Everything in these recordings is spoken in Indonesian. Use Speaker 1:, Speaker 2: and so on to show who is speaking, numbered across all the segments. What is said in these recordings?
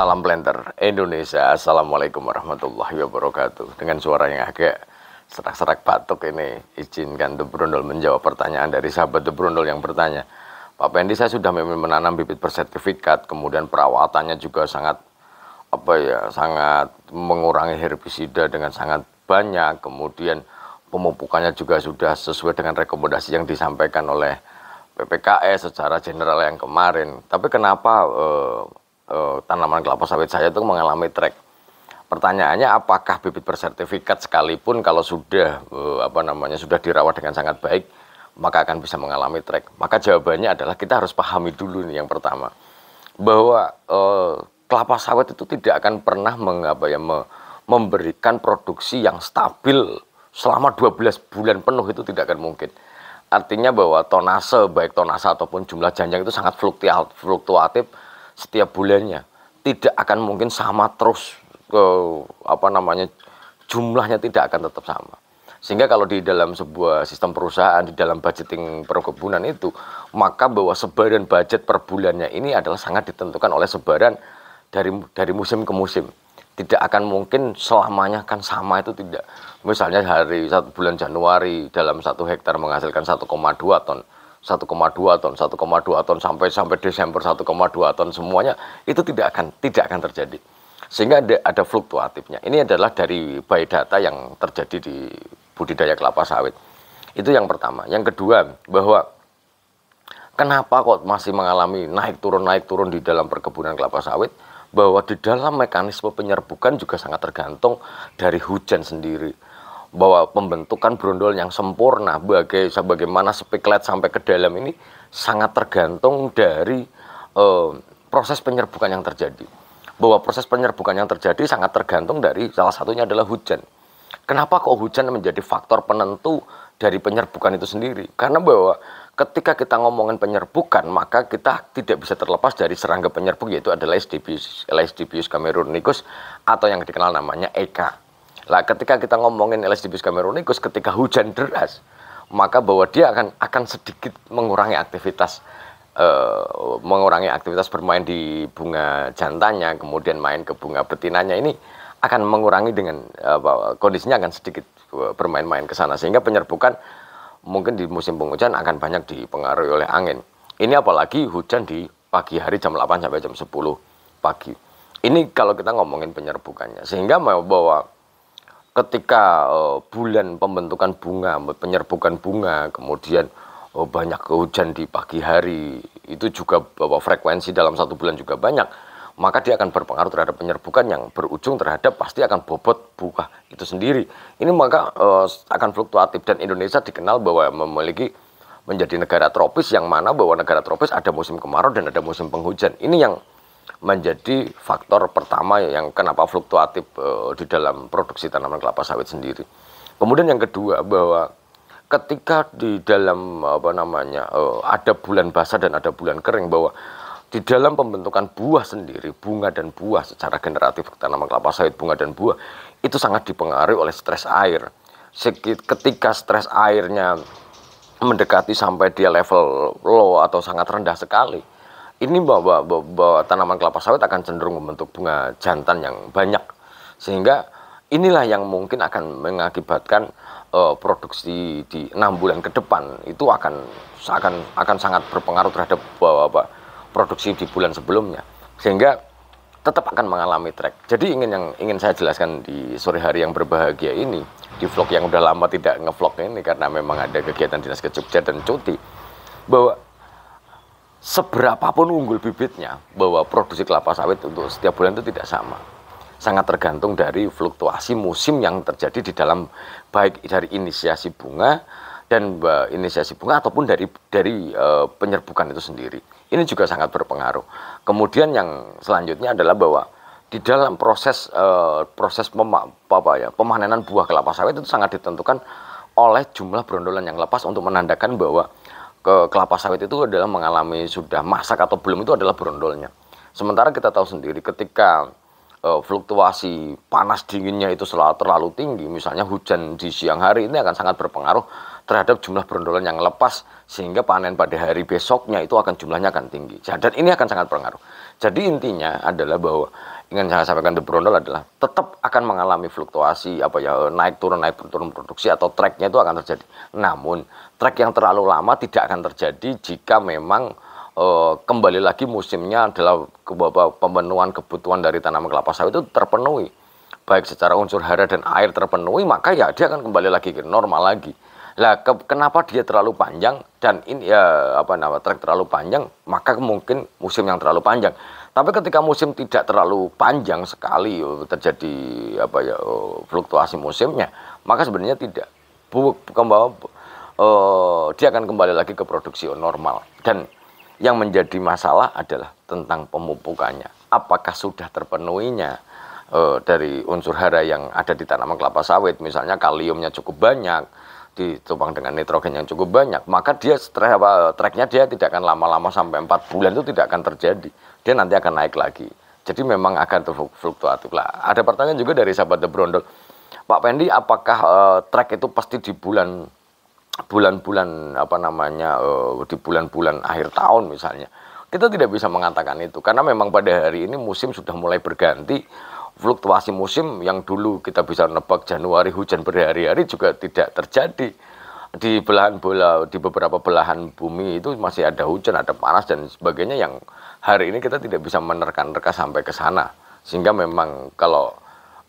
Speaker 1: Salam Planter Indonesia. Assalamualaikum warahmatullahi wabarakatuh. Dengan suara yang agak serak-serak batuk ini, izinkan The Brundle menjawab pertanyaan dari sahabat The Brundle yang bertanya. Pak Pendi, saya sudah memang menanam bibit bersertifikat, kemudian perawatannya juga sangat apa ya, sangat mengurangi herbisida dengan sangat banyak, kemudian pemupukannya juga sudah sesuai dengan rekomendasi yang disampaikan oleh PPKS secara general yang kemarin. Tapi kenapa eh, Eh, tanaman kelapa sawit saya itu mengalami trek. Pertanyaannya apakah bibit bersertifikat sekalipun kalau sudah eh, apa namanya sudah dirawat dengan sangat baik maka akan bisa mengalami trek. Maka jawabannya adalah kita harus pahami dulu nih yang pertama bahwa uh, kelapa sawit itu tidak akan pernah mengapa ya memberikan produksi yang stabil selama 12 bulan penuh itu tidak akan mungkin artinya bahwa tonase baik tonase ataupun jumlah janjang itu sangat fluktuatif setiap bulannya tidak akan mungkin sama terus ke apa namanya jumlahnya tidak akan tetap sama. Sehingga kalau di dalam sebuah sistem perusahaan di dalam budgeting perkebunan itu maka bahwa sebaran budget per bulannya ini adalah sangat ditentukan oleh sebaran dari dari musim ke musim. Tidak akan mungkin selamanya kan sama itu tidak. Misalnya hari satu bulan Januari dalam satu hektar menghasilkan 1,2 ton 1,2 ton, 1,2 ton sampai sampai Desember 1,2 ton semuanya itu tidak akan tidak akan terjadi. Sehingga ada, ada fluktuatifnya. Ini adalah dari by data yang terjadi di budidaya kelapa sawit. Itu yang pertama. Yang kedua bahwa kenapa kok masih mengalami naik turun naik turun di dalam perkebunan kelapa sawit? Bahwa di dalam mekanisme penyerbukan juga sangat tergantung dari hujan sendiri bahwa pembentukan brondol yang sempurna bagai sebagaimana speklet sampai ke dalam ini sangat tergantung dari eh, proses penyerbukan yang terjadi. Bahwa proses penyerbukan yang terjadi sangat tergantung dari salah satunya adalah hujan. Kenapa kok hujan menjadi faktor penentu dari penyerbukan itu sendiri? Karena bahwa ketika kita ngomongin penyerbukan maka kita tidak bisa terlepas dari serangga penyerbuk yaitu adalah Lesdibius camerunicus cameronicus atau yang dikenal namanya Eka lah ketika kita ngomongin LSDBus cameronicus ketika hujan deras, maka bahwa dia akan akan sedikit mengurangi aktivitas uh, mengurangi aktivitas bermain di bunga jantannya, kemudian main ke bunga betinanya ini akan mengurangi dengan uh, kondisinya akan sedikit eh, bermain-main ke sana sehingga penyerbukan mungkin di musim penghujan akan banyak dipengaruhi oleh angin. Ini apalagi hujan di pagi hari jam 8 sampai jam 10 pagi. Ini kalau kita ngomongin penyerbukannya sehingga bahwa ketika uh, bulan pembentukan bunga, penyerbukan bunga, kemudian uh, banyak hujan di pagi hari, itu juga bahwa frekuensi dalam satu bulan juga banyak, maka dia akan berpengaruh terhadap penyerbukan yang berujung terhadap pasti akan bobot buah itu sendiri. Ini maka uh, akan fluktuatif dan Indonesia dikenal bahwa memiliki menjadi negara tropis yang mana bahwa negara tropis ada musim kemarau dan ada musim penghujan. Ini yang menjadi faktor pertama yang kenapa fluktuatif uh, di dalam produksi tanaman kelapa sawit sendiri. Kemudian yang kedua bahwa ketika di dalam apa namanya uh, ada bulan basah dan ada bulan kering bahwa di dalam pembentukan buah sendiri bunga dan buah secara generatif tanaman kelapa sawit bunga dan buah itu sangat dipengaruhi oleh stres air. Sekit, Ketika stres airnya mendekati sampai dia level low atau sangat rendah sekali, ini bahwa, bahwa, bahwa tanaman kelapa sawit akan cenderung membentuk bunga jantan yang banyak sehingga inilah yang mungkin akan mengakibatkan uh, produksi di enam bulan ke depan itu akan akan akan sangat berpengaruh terhadap bahwa, eh, bahwa produksi di bulan sebelumnya sehingga tetap akan mengalami track. Jadi ingin yang ingin saya jelaskan di sore hari yang berbahagia ini di vlog yang udah lama tidak ngevlog ini karena memang ada kegiatan dinas ke Jogja dan cuti bahwa seberapapun unggul bibitnya bahwa produksi kelapa sawit untuk setiap bulan itu tidak sama sangat tergantung dari fluktuasi musim yang terjadi di dalam baik dari inisiasi bunga dan eh, inisiasi bunga ataupun dari dari uh, penyerbukan itu sendiri ini juga sangat berpengaruh kemudian yang selanjutnya adalah bahwa di dalam proses uh, proses pema, apa ya pemanenan buah kelapa sawit itu sangat ditentukan oleh jumlah berondolan yang lepas untuk menandakan bahwa ke kelapa sawit itu adalah mengalami sudah masak atau belum itu adalah berondolnya. Sementara kita tahu sendiri ketika e, fluktuasi panas dinginnya itu selalu terlalu tinggi, misalnya hujan di siang hari ini akan sangat berpengaruh terhadap jumlah berondolan yang lepas sehingga panen pada hari besoknya itu akan jumlahnya akan tinggi. Nah, dan ini akan sangat berpengaruh. Jadi intinya adalah bahwa ingin saya sampaikan di berondol adalah tetap akan mengalami fluktuasi apa ya naik turun naik turun produksi atau tracknya itu akan terjadi. Namun track yang terlalu lama tidak akan terjadi jika memang eh, kembali lagi musimnya adalah pemenuhan kebutuhan dari tanaman kelapa sawit itu terpenuhi baik secara unsur hara dan air terpenuhi maka ya dia akan kembali lagi ke normal lagi lah ke, kenapa dia terlalu panjang dan ini ya, apa nama trek terlalu panjang, maka mungkin musim yang terlalu panjang. Tapi ketika musim tidak terlalu panjang sekali terjadi apa ya fluktuasi musimnya, maka sebenarnya tidak kembali uh, dia akan kembali lagi ke produksi normal dan yang menjadi masalah adalah tentang pemupukannya. Apakah sudah terpenuhinya? Eh, dari unsur hara yang ada di tanaman kelapa sawit misalnya kaliumnya cukup banyak ditumpang gitu, dengan nitrogen yang cukup banyak, maka dia treknya dia tidak akan lama-lama sampai empat bulan itu tidak akan terjadi. Dia nanti akan naik lagi. Jadi memang akan fluktuatif lah. Ada pertanyaan juga dari sahabat The Brondol. Pak Pendi, apakah uh, trek itu pasti di bulan bulan-bulan apa namanya uh, di bulan-bulan akhir tahun misalnya? Kita tidak bisa mengatakan itu karena memang pada hari ini musim sudah mulai berganti fluktuasi musim yang dulu kita bisa nebak Januari hujan berhari-hari juga tidak terjadi di belahan bola di beberapa belahan bumi itu masih ada hujan, ada panas dan sebagainya yang hari ini kita tidak bisa menerka-nerka sampai ke sana. Sehingga memang kalau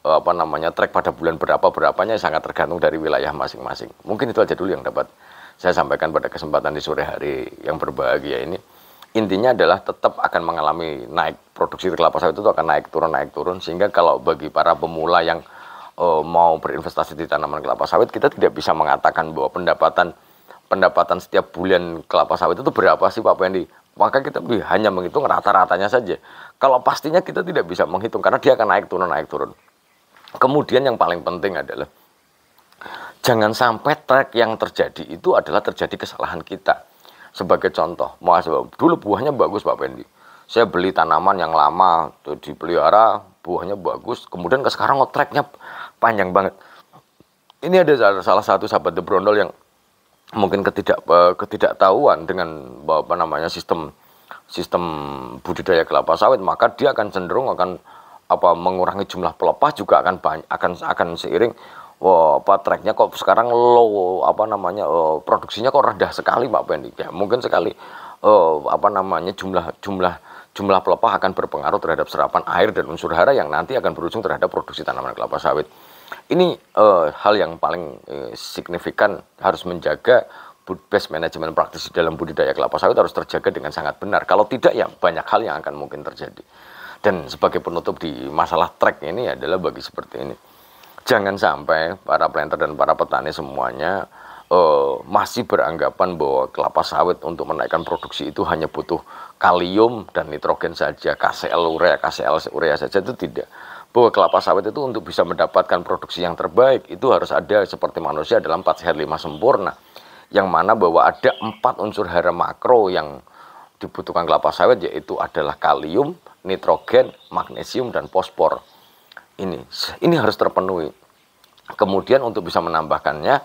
Speaker 1: eh, apa namanya trek pada bulan berapa berapanya sangat tergantung dari wilayah masing-masing. Mungkin itu aja dulu yang dapat saya sampaikan pada kesempatan di sore hari yang berbahagia ini intinya adalah tetap akan mengalami naik produksi kelapa sawit itu akan naik turun naik turun sehingga kalau bagi para pemula yang uh, mau berinvestasi di tanaman kelapa sawit kita tidak bisa mengatakan bahwa pendapatan pendapatan setiap bulan kelapa sawit itu berapa sih Pak Pendi maka kita hanya menghitung rata-ratanya saja kalau pastinya kita tidak bisa menghitung karena dia akan naik turun naik turun kemudian yang paling penting adalah jangan sampai track yang terjadi itu adalah terjadi kesalahan kita sebagai contoh, asal, dulu buahnya bagus Pak Pendi. Saya beli tanaman yang lama tuh dipelihara, buahnya bagus. Kemudian ke sekarang ngotreknya panjang banget. Ini ada salah satu sahabat The Brondol yang mungkin ketidak eh, ketidaktahuan dengan apa namanya sistem sistem budidaya kelapa sawit maka dia akan cenderung akan apa mengurangi jumlah pelepah juga akan banyak, akan akan seiring Wah, apa tracknya kok sekarang low apa namanya uh, produksinya kok rendah sekali Pak Bendik Ya, mungkin sekali uh, apa namanya jumlah jumlah jumlah pelepah akan berpengaruh terhadap serapan air dan unsur hara yang nanti akan berujung terhadap produksi tanaman kelapa sawit. Ini uh, hal yang paling uh, signifikan harus menjaga best management praktis dalam budidaya kelapa sawit harus terjaga dengan sangat benar. Kalau tidak ya banyak hal yang akan mungkin terjadi. Dan sebagai penutup di masalah track ini adalah bagi seperti ini jangan sampai para planter dan para petani semuanya uh, masih beranggapan bahwa kelapa sawit untuk menaikkan produksi itu hanya butuh kalium dan nitrogen saja, KCl urea, KCl urea saja itu tidak. Bahwa kelapa sawit itu untuk bisa mendapatkan produksi yang terbaik itu harus ada seperti manusia dalam 4 sehat 5 sempurna. Yang mana bahwa ada empat unsur hara makro yang dibutuhkan kelapa sawit yaitu adalah kalium, nitrogen, magnesium, dan fosfor ini ini harus terpenuhi kemudian untuk bisa menambahkannya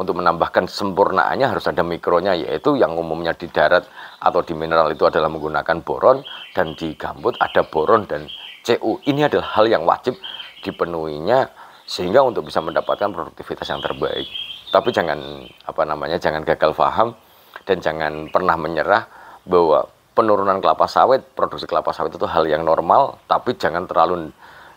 Speaker 1: untuk menambahkan sempurnaannya harus ada mikronya yaitu yang umumnya di darat atau di mineral itu adalah menggunakan boron dan di gambut ada boron dan CU ini adalah hal yang wajib dipenuhinya sehingga untuk bisa mendapatkan produktivitas yang terbaik tapi jangan apa namanya jangan gagal paham dan jangan pernah menyerah bahwa penurunan kelapa sawit produksi kelapa sawit itu hal yang normal tapi jangan terlalu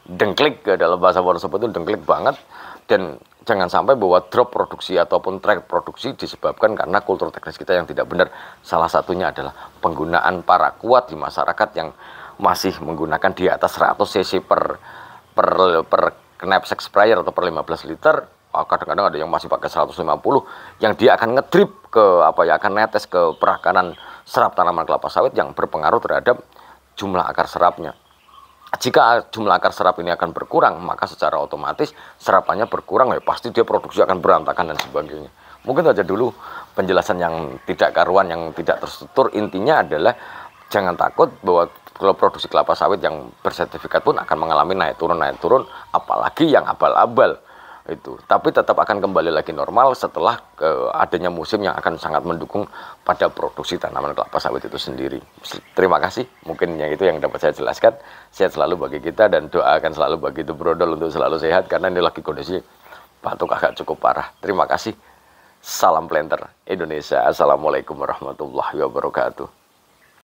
Speaker 1: dengklik ya, dalam bahasa Wonosobo itu dengklik banget dan jangan sampai bahwa drop produksi ataupun track produksi disebabkan karena kultur teknis kita yang tidak benar. Salah satunya adalah penggunaan para kuat di masyarakat yang masih menggunakan di atas 100 cc per per per knapsack sprayer atau per 15 liter ah, kadang-kadang ada yang masih pakai 150 yang dia akan ngedrip ke apa ya akan netes ke perakanan serap tanaman kelapa sawit yang berpengaruh terhadap jumlah akar serapnya jika jumlah akar serap ini akan berkurang, maka secara otomatis serapannya berkurang, ya pasti dia produksi akan berantakan dan sebagainya. Mungkin saja dulu penjelasan yang tidak karuan, yang tidak terstruktur, intinya adalah jangan takut bahwa kalau produksi kelapa sawit yang bersertifikat pun akan mengalami naik turun, naik turun, apalagi yang abal-abal itu tapi tetap akan kembali lagi normal setelah uh, adanya musim yang akan sangat mendukung pada produksi tanaman kelapa sawit itu sendiri terima kasih mungkin yang itu yang dapat saya jelaskan sehat selalu bagi kita dan doakan selalu bagi itu brodol untuk selalu sehat karena ini lagi kondisi batuk agak cukup parah terima kasih salam planter Indonesia assalamualaikum warahmatullahi wabarakatuh